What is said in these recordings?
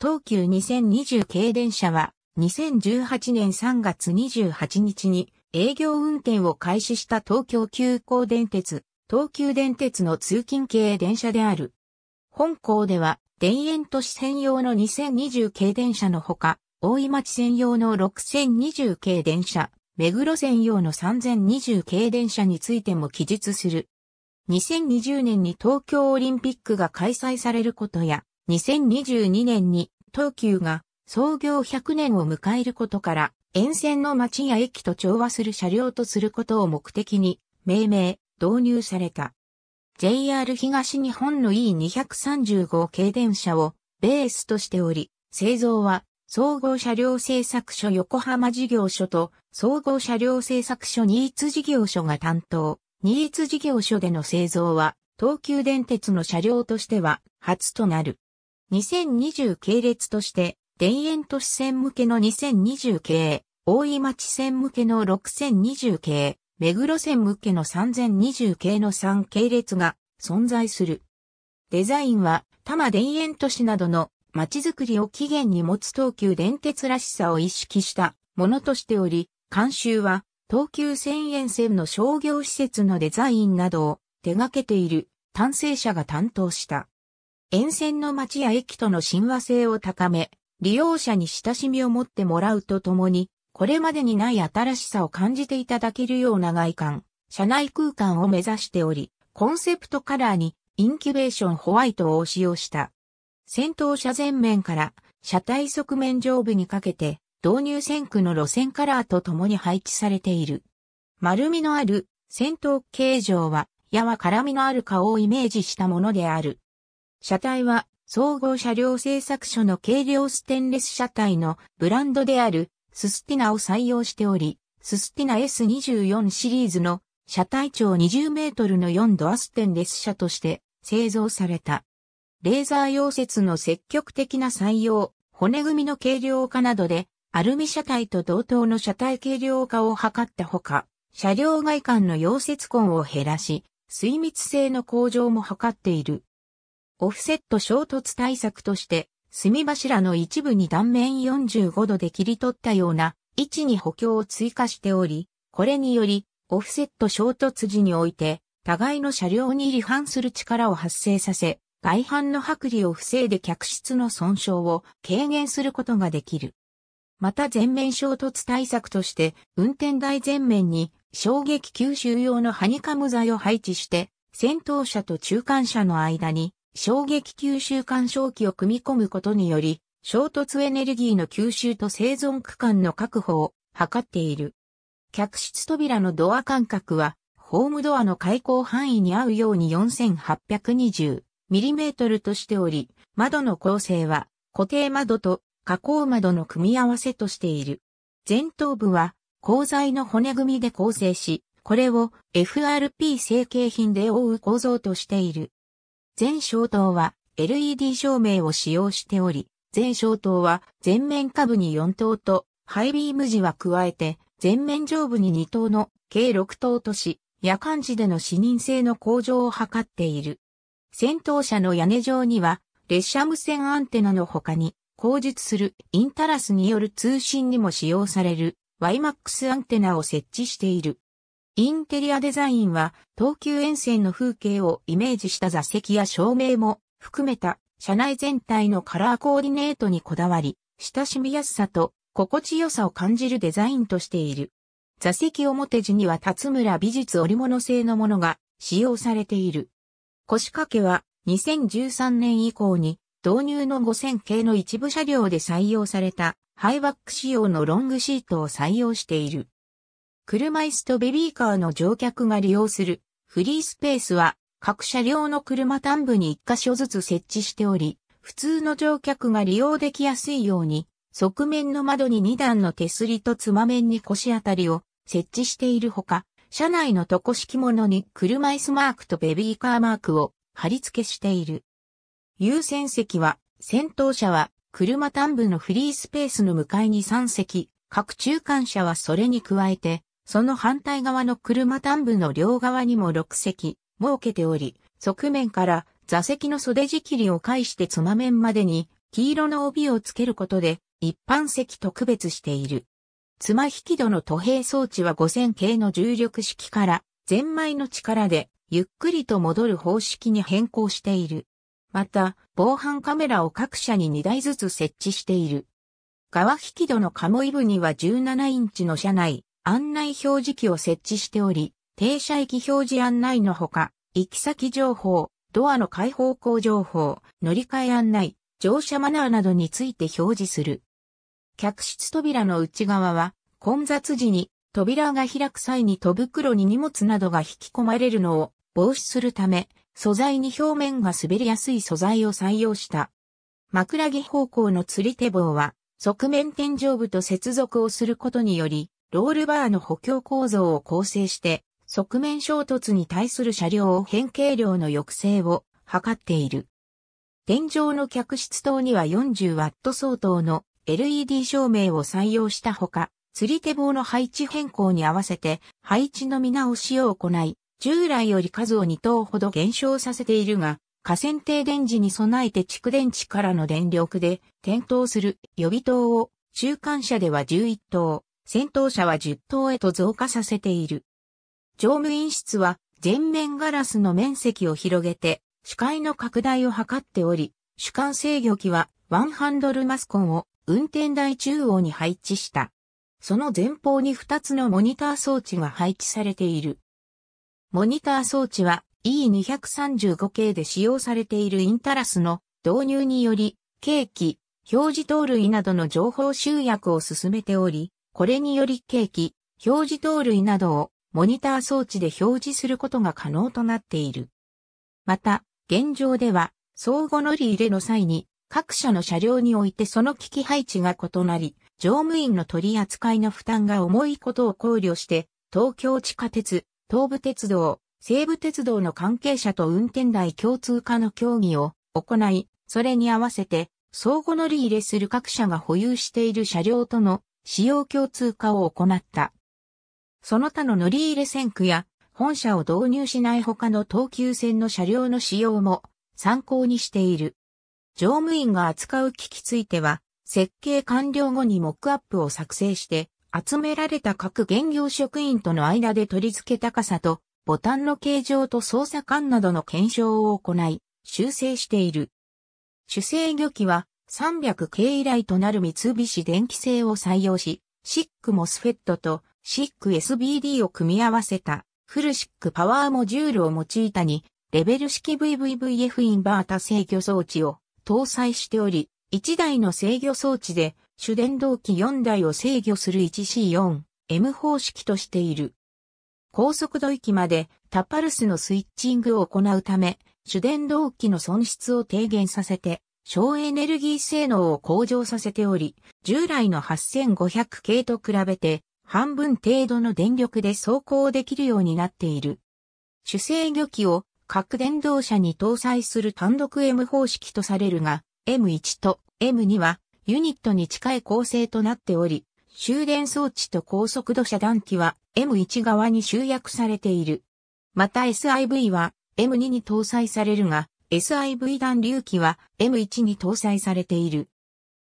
東急2020系電車は2018年3月28日に営業運転を開始した東京急行電鉄、東急電鉄の通勤系電車である。本校では田園都市専用の2020系電車のほか、大井町専用の6020系電車、目黒専用の3020系電車についても記述する。2020年に東京オリンピックが開催されることや、2022年に東急が創業100年を迎えることから、沿線の街や駅と調和する車両とすることを目的に、命名、導入された。JR 東日本の E235 系電車をベースとしており、製造は総合車両製作所横浜事業所と総合車両製作所ニーツ事業所が担当。ニーツ事業所での製造は東急電鉄の車両としては初となる。2020系列として、田園都市線向けの2020系、大井町線向けの6020系、目黒線向けの3020系の3系列が存在する。デザインは、多摩田園都市などの街づくりを起源に持つ東急電鉄らしさを意識したものとしており、監修は東急線円線の商業施設のデザインなどを手掛けている単成者が担当した。沿線の街や駅との親和性を高め、利用者に親しみを持ってもらうとともに、これまでにない新しさを感じていただけるような外観、車内空間を目指しており、コンセプトカラーにインキュベーションホワイトを使用した。先頭車前面から車体側面上部にかけて導入線区の路線カラーと共に配置されている。丸みのある先頭形状は、やは絡みのある顔をイメージしたものである。車体は総合車両製作所の軽量ステンレス車体のブランドであるススティナを採用しており、ススティナ S24 シリーズの車体長20メートルの4ドアステンレス車として製造された。レーザー溶接の積極的な採用、骨組みの軽量化などで、アルミ車体と同等の車体軽量化を図ったほか、車両外観の溶接痕を減らし、水密性の向上も図っている。オフセット衝突対策として、隅柱の一部に断面45度で切り取ったような位置に補強を追加しており、これにより、オフセット衝突時において、互いの車両に離反する力を発生させ、外反の剥離を防いで客室の損傷を軽減することができる。また全面衝突対策として、運転台前面に衝撃吸収用のハニカム材を配置して、先頭車と中間車の間に衝撃吸収干渉機を組み込むことにより、衝突エネルギーの吸収と生存区間の確保を図っている。客室扉のドア間隔は、ホームドアの開口範囲に合うように 4820mm としており、窓の構成は固定窓と加工窓の組み合わせとしている。前頭部は鋼材の骨組みで構成し、これを FRP 成形品で覆う構造としている。全小灯は LED 照明を使用しており、全小灯は全面下部に4灯とハイビーム時は加えて前面上部に2灯の計6灯とし、夜間時での視認性の向上を図っている。先頭車の屋根上には列車無線アンテナの他に、後述するインタラスによる通信にも使用される YMAX アンテナを設置している。インテリアデザインは、東急沿線の風景をイメージした座席や照明も含めた、車内全体のカラーコーディネートにこだわり、親しみやすさと心地よさを感じるデザインとしている。座席表地には辰村美術織物製のものが使用されている。腰掛けは2013年以降に導入の5000系の一部車両で採用されたハイバック仕様のロングシートを採用している。車椅子とベビーカーの乗客が利用するフリースペースは各車両の車端部に1箇所ずつ設置しており、普通の乗客が利用できやすいように、側面の窓に2段の手すりとつま面に腰あたりを設置しているほか、車内の床敷物に車椅子マークとベビーカーマークを貼り付けしている。優先席は、先頭車は車端部のフリースペースの向かいに3席、各中間車はそれに加えてその反対側の車端部の両側にも6席、設けており、側面から座席の袖仕切りを介してつま面までに黄色の帯をつけることで一般席と区別している。つま引き戸の渡平装置は5000系の重力式からゼンマイの力でゆっくりと戻る方式に変更している。また、防犯カメラを各社に2台ずつ設置している。側引き戸のカモイブには17インチの車内、案内表示器を設置しており、停車駅表示案内のほか、行き先情報、ドアの開放口情報、乗り換え案内、乗車マナーなどについて表示する。客室扉の内側は、混雑時に扉が開く際に戸袋に荷物などが引き込まれるのを防止するため、素材に表面が滑りやすい素材を採用した。枕木方向の釣り手棒は、側面天井部と接続をすることにより、ロールバーの補強構造を構成して、側面衝突に対する車両を変形量の抑制を図っている。天井の客室灯には 40W 相当の LED 照明を採用したほか、釣り手棒の配置変更に合わせて配置の見直しを行い、従来より数を2等ほど減少させているが、河川停電時に備えて蓄電池からの電力で点灯する予備灯を中間車では11灯、戦闘車は10頭へと増加させている。乗務員室は全面ガラスの面積を広げて視界の拡大を図っており、主管制御機はワンハンドルマスコンを運転台中央に配置した。その前方に2つのモニター装置が配置されている。モニター装置は E235 系で使用されているインタラスの導入により、計器、表示盗塁などの情報集約を進めており、これにより景気、表示盗塁などをモニター装置で表示することが可能となっている。また、現状では、相互乗り入れの際に、各社の車両においてその機器配置が異なり、乗務員の取り扱いの負担が重いことを考慮して、東京地下鉄、東武鉄道、西武鉄道の関係者と運転台共通化の協議を行い、それに合わせて、相互乗り入れする各社が保有している車両との使用共通化を行った。その他の乗り入れ線区や本社を導入しない他の東急線の車両の使用も参考にしている。乗務員が扱う機器ついては、設計完了後にモックアップを作成して、集められた各現業職員との間で取り付け高さと、ボタンの形状と操作感などの検証を行い、修正している。主制御機は、300系以来となる三菱電機製を採用し、シックモスフェットとシック SBD を組み合わせたフルシックパワーモジュールを用いたに、レベル式 VVVF インバータ制御装置を搭載しており、1台の制御装置で主電動機4台を制御する 1C4M 方式としている。高速度域までタパルスのスイッチングを行うため、主電動機の損失を低減させて、省エネルギー性能を向上させており、従来の8500系と比べて半分程度の電力で走行できるようになっている。主制御機を各電動車に搭載する単独 M 方式とされるが、M1 と M2 はユニットに近い構成となっており、終電装置と高速度遮断機は M1 側に集約されている。また SIV は M2 に搭載されるが、SIV 弾流機は M1 に搭載されている。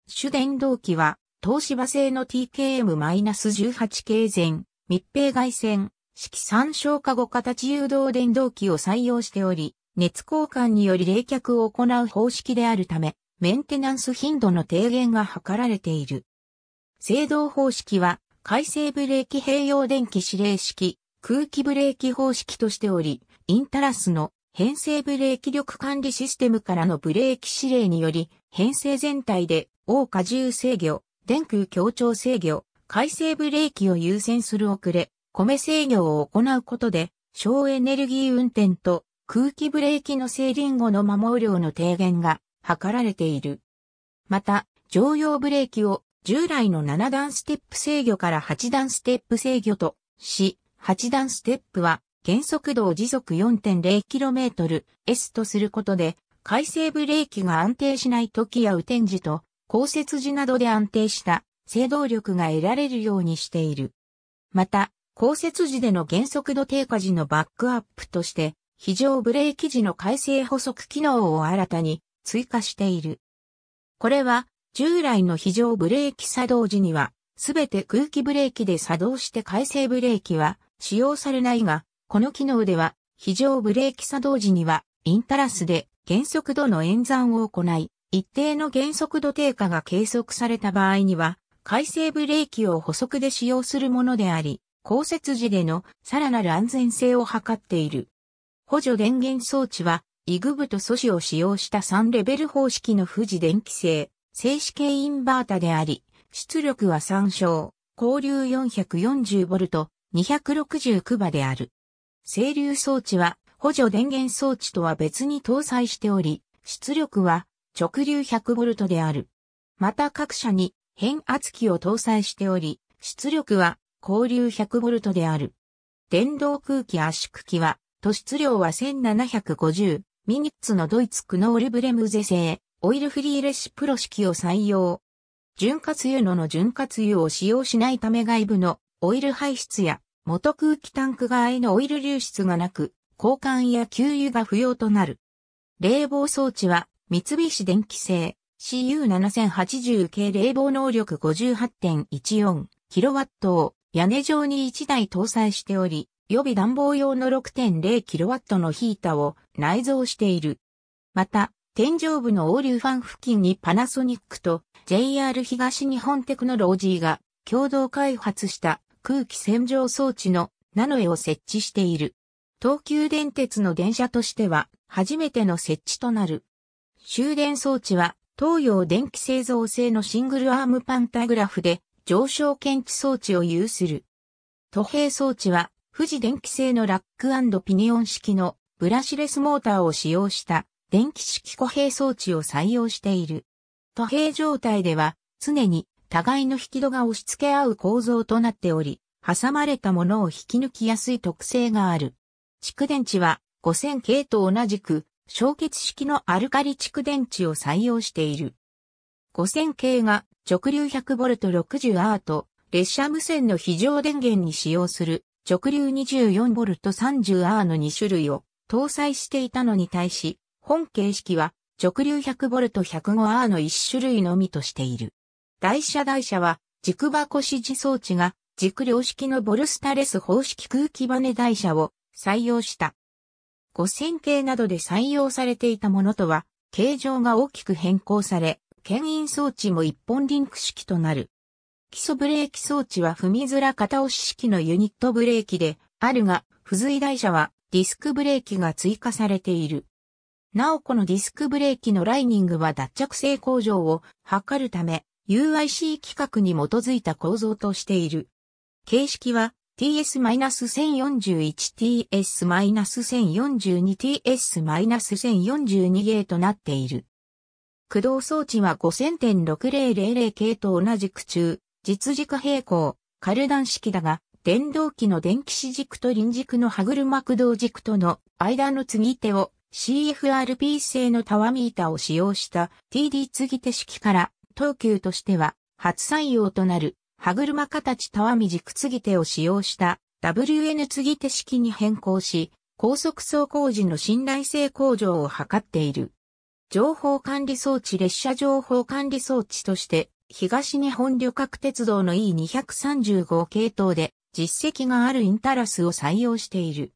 主電動機は東芝製の TKM-18 系前、密閉外線、式参照化後形誘導電動機を採用しており、熱交換により冷却を行う方式であるため、メンテナンス頻度の低減が図られている。制動方式は、回生ブレーキ併用電気指令式、空気ブレーキ方式としており、インタラスの編成ブレーキ力管理システムからのブレーキ指令により、編成全体で、大荷重制御、電空強調制御、回生ブレーキを優先する遅れ、米制御を行うことで、省エネルギー運転と空気ブレーキの制輪後の摩耗量の低減が図られている。また、常用ブレーキを従来の7段ステップ制御から8段ステップ制御とし、8段ステップは減速度を時速 4.0km、S とすることで、回生ブレーキが安定しない時や雨天時と、降雪時などで安定した制動力が得られるようにしている。また、降雪時での減速度低下時のバックアップとして、非常ブレーキ時の回生補足機能を新たに追加している。これは、従来の非常ブレーキ作動時には、すべて空気ブレーキで作動して回生ブレーキは使用されないが、この機能では、非常ブレーキ作動時には、インタラスで減速度の演算を行い、一定の減速度低下が計測された場合には、回生ブレーキを補足で使用するものであり、降雪時でのさらなる安全性を図っている。補助電源装置は、イグブと素子を使用した3レベル方式の富士電気製、静止系インバータであり、出力は参照、交流 440V、269馬である。整流装置は補助電源装置とは別に搭載しており、出力は直流 100V である。また各社に変圧器を搭載しており、出力は交流 100V である。電動空気圧縮機は、都出量は1750ミニッツのドイツクノールブレムゼ製、オイルフリーレシプロ式を採用。潤滑油のの潤滑油を使用しないため外部のオイル排出や元空気タンク側へのオイル流出がなく、交換や給油が不要となる。冷房装置は、三菱電機製 CU7080 系冷房能力 58.14kW 屋根上に1台搭載しており、予備暖房用の 6.0kW のヒータを内蔵している。また、天井部の横流ファン付近にパナソニックと JR 東日本テクノロジーが共同開発した空気洗浄装置のナノエを設置している。東急電鉄の電車としては初めての設置となる。終電装置は東洋電気製造製のシングルアームパンタグラフで上昇検知装置を有する。都平装置は富士電気製のラックピニオン式のブラシレスモーターを使用した電気式固閉装置を採用している。都平状態では常に互いの引き戸が押し付け合う構造となっており、挟まれたものを引き抜きやすい特性がある。蓄電池は5000系と同じく、焼結式のアルカリ蓄電池を採用している。5000系が直流1 0 0 v 6 0ーと列車無線の非常電源に使用する直流 24V30A の2種類を搭載していたのに対し、本形式は直流 100V105A の1種類のみとしている。台車台車は軸箱支持装置が軸量式のボルスタレス方式空気バネ台車を採用した。5000系などで採用されていたものとは形状が大きく変更され、牽引装置も一本リンク式となる。基礎ブレーキ装置は踏みづら片押し式のユニットブレーキであるが、付随台車はディスクブレーキが追加されている。なおこのディスクブレーキのライニングは脱着性向上を図るため、UIC 規格に基づいた構造としている。形式は TS-1041TS-1042TS-1042 ゲーとなっている。駆動装置は5000.6000系と同じく中、実軸平行、カルダン式だが、電動機の電気子軸と輪軸の歯車駆動軸との間の継ぎ手を CFRP 製のタワミータを使用した TD 継ぎ手式から東急としては初採用となる歯車形たわみ軸継ぎ手を使用した WN 継ぎ手式に変更し、高速走行時の信頼性向上を図っている。情報管理装置列車情報管理装置として、東日本旅客鉄道の E235 系統で実績があるインタラスを採用している。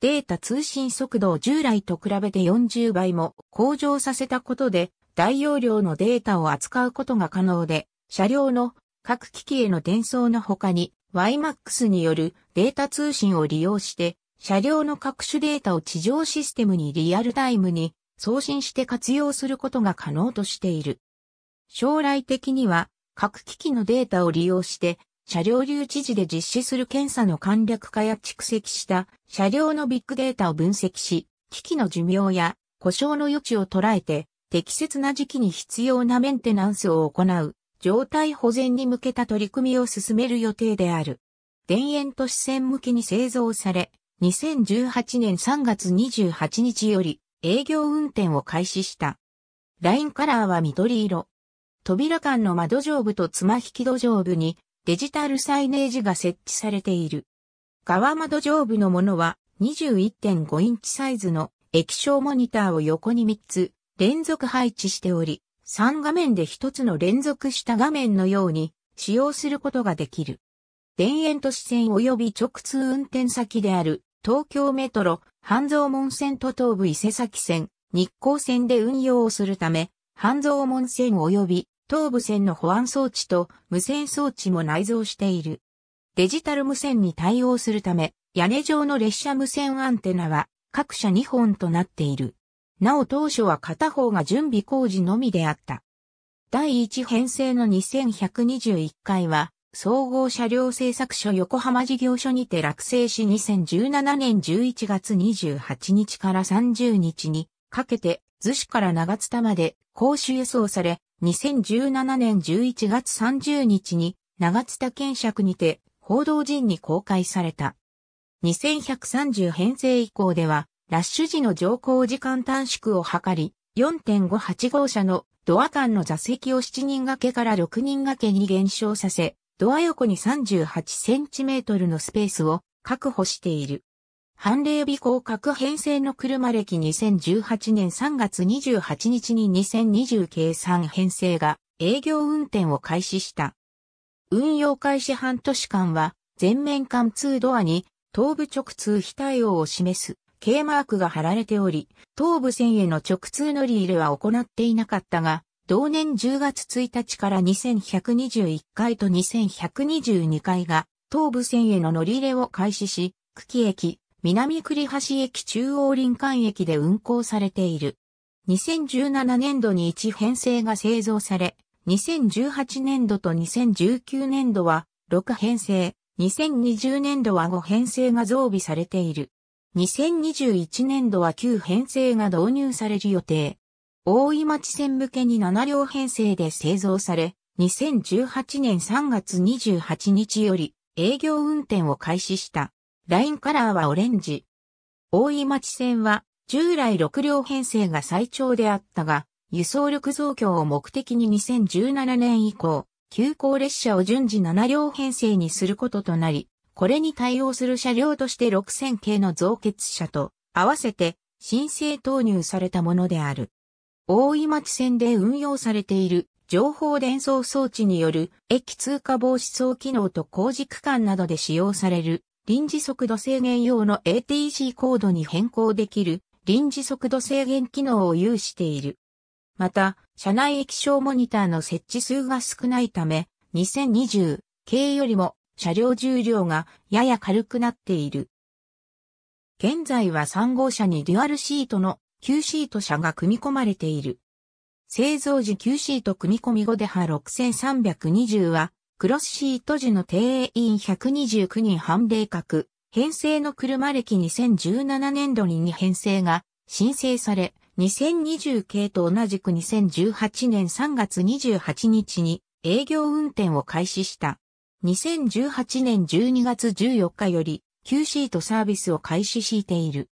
データ通信速度を従来と比べて40倍も向上させたことで大容量のデータを扱うことが可能で、車両の各機器への転送の他に YMAX によるデータ通信を利用して、車両の各種データを地上システムにリアルタイムに送信して活用することが可能としている。将来的には各機器のデータを利用して車両留置時で実施する検査の簡略化や蓄積した車両のビッグデータを分析し、機器の寿命や故障の余地を捉えて適切な時期に必要なメンテナンスを行う、状態保全に向けた取り組みを進める予定である。田園都市線向けに製造され、2018年3月28日より営業運転を開始した。ラインカラーは緑色。扉間の窓上部とつま引き土上部にデジタルサイネージが設置されている。側窓上部のものは21.5インチサイズの液晶モニターを横に3つ、連続配置しており、3画面で1つの連続した画面のように使用することができる。田園都市線及び直通運転先である東京メトロ、半蔵門線と東武伊勢崎線、日光線で運用をするため、半蔵門線及び東武線の保安装置と無線装置も内蔵している。デジタル無線に対応するため、屋根上の列車無線アンテナは各社2本となっている。なお当初は片方が準備工事のみであった。第1編成の2121回は、総合車両製作所横浜事業所にて落成し2017年11月28日から30日にかけて、逗子から長津田まで公衆輸送され、2017年11月30日に長津田検釈にて報道陣に公開された。2130編成以降では、ラッシュ時の乗降時間短縮を図り、4.58号車のドア間の座席を7人掛けから6人掛けに減少させ、ドア横に38センチメートルのスペースを確保している。判例備行各編成の車歴2018年3月28日に2020計算編成が営業運転を開始した。運用開始半年間は全面間通ドアに頭部直通非対応を示す K マークが貼られており、東武線への直通乗り入れは行っていなかったが、同年10月1日から2121回と2122回が東武線への乗り入れを開始し、久喜駅、南栗橋駅中央林間駅で運行されている。2017年度に1編成が製造され、2018年度と2019年度は6編成、2020年度は5編成が増備されている。2021年度は旧編成が導入される予定。大井町線向けに7両編成で製造され、2018年3月28日より営業運転を開始した。ラインカラーはオレンジ。大井町線は従来6両編成が最長であったが、輸送力増強を目的に2017年以降、急行列車を順次7両編成にすることとなり、これに対応する車両として6000系の増結車と合わせて申請投入されたものである。大井町線で運用されている情報伝送装置による駅通過防止層機能と工事区間などで使用される臨時速度制限用の ATC コードに変更できる臨時速度制限機能を有している。また、車内液晶モニターの設置数が少ないため、2020系よりも車両重量がやや軽くなっている。現在は3号車にデュアルシートの9シート車が組み込まれている。製造時9シート組み込み後で波6320は、クロスシート時の定員129人半例格、編成の車歴2017年度に2編成が申請され、2020系と同じく2018年3月28日に営業運転を開始した。2018年12月14日より、Q シートサービスを開始している。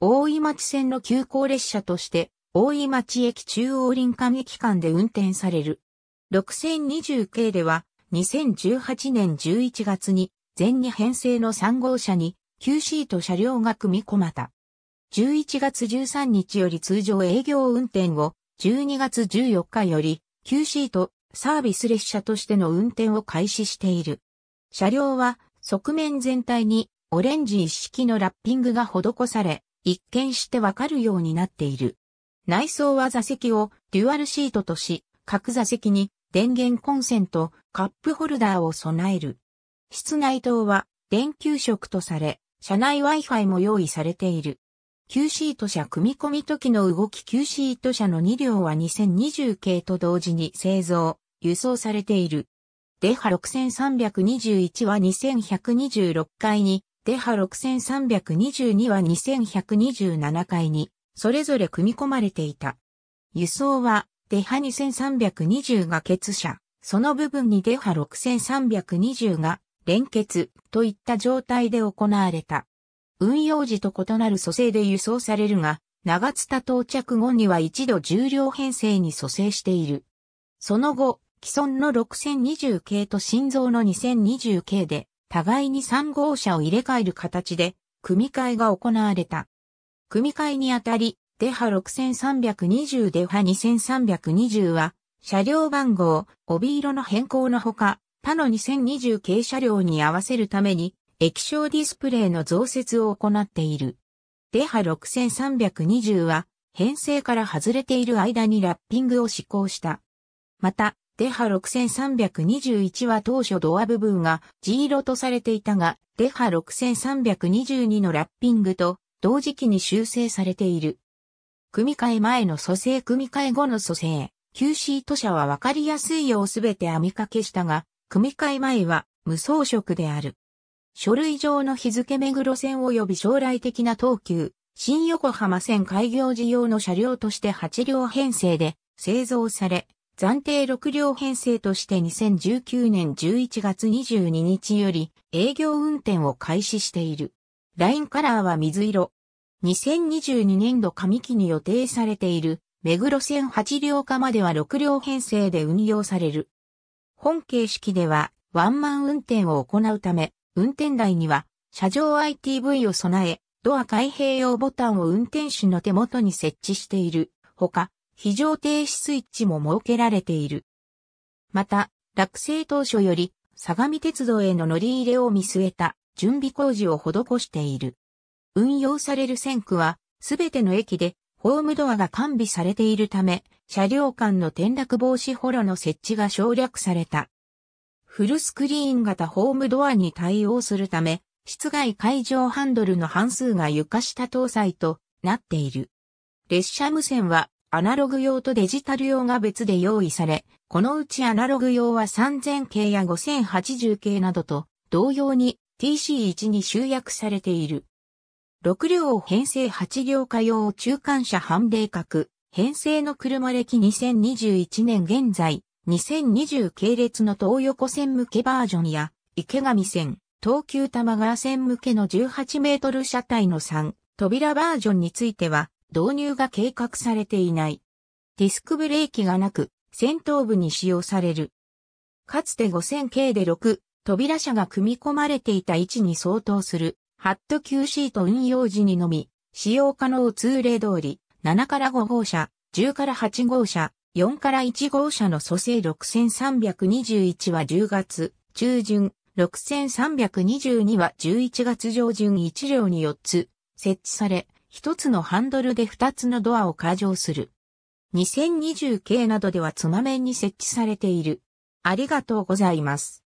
大井町線の急行列車として、大井町駅中央林間駅間で運転される。6020系では、2018年11月に、全2編成の3号車に、Q シート車両が組み込また。11月13日より通常営業運転を、12月14日より、Q シートサービス列車としての運転を開始している。車両は側面全体にオレンジ一式のラッピングが施され、一見してわかるようになっている。内装は座席をデュアルシートとし、各座席に電源コンセント、カップホルダーを備える。室内灯は電球色とされ、車内 Wi-Fi も用意されている。Q シート車組み込み時の動き Q シート車の2両は2020系と同時に製造、輸送されている。デハ6321は2126階に、デハ6322は2127階に、それぞれ組み込まれていた。輸送は、デハ2320が欠車、その部分にデハ6320が連結といった状態で行われた。運用時と異なる蘇生で輸送されるが、長津田到着後には一度重量編成に蘇生している。その後、既存の6020系と心臓の2020系で、互いに3号車を入れ替える形で、組み替えが行われた。組み替えにあたり、デハ6320デハ2320は、車両番号、帯色の変更のほか、他の2020系車両に合わせるために、液晶ディスプレイの増設を行っている。デハ6320は編成から外れている間にラッピングを施行した。また、デハ6321は当初ドア部分が G 色とされていたが、デハ6322のラッピングと同時期に修正されている。組み替え前の蘇生組み替え後の蘇生、旧シート車はわかりやすいようすべて編みかけしたが、組み替え前は無装飾である。書類上の日付目黒線及び将来的な東急、新横浜線開業時用の車両として8両編成で製造され、暫定6両編成として2019年11月22日より営業運転を開始している。ラインカラーは水色。2022年度上期に予定されている目黒線8両化までは6両編成で運用される。本形式ではワンマン運転を行うため、運転台には、車上 ITV を備え、ドア開閉用ボタンを運転手の手元に設置している。ほか、非常停止スイッチも設けられている。また、落成当初より、相模鉄道への乗り入れを見据えた準備工事を施している。運用される線区は、すべての駅で、ホームドアが完備されているため、車両間の転落防止ホロの設置が省略された。フルスクリーン型ホームドアに対応するため、室外会場ハンドルの半数が床下搭載となっている。列車無線はアナログ用とデジタル用が別で用意され、このうちアナログ用は3000系や5080系などと同様に TC1 に集約されている。6両編成8両化用中間車判例格、編成の車歴2021年現在、2020系列の東横線向けバージョンや、池上線、東急玉川線向けの18メートル車体の3、扉バージョンについては、導入が計画されていない。ディスクブレーキがなく、先頭部に使用される。かつて5000系で6、扉車が組み込まれていた位置に相当する、ハット Q シート運用時にのみ、使用可能通例通り、7から5号車、10から8号車、4から1号車の蘇生6321は10月中旬、6322は11月上旬1両に4つ設置され、1つのハンドルで2つのドアを過剰する。2020系などではつま面に設置されている。ありがとうございます。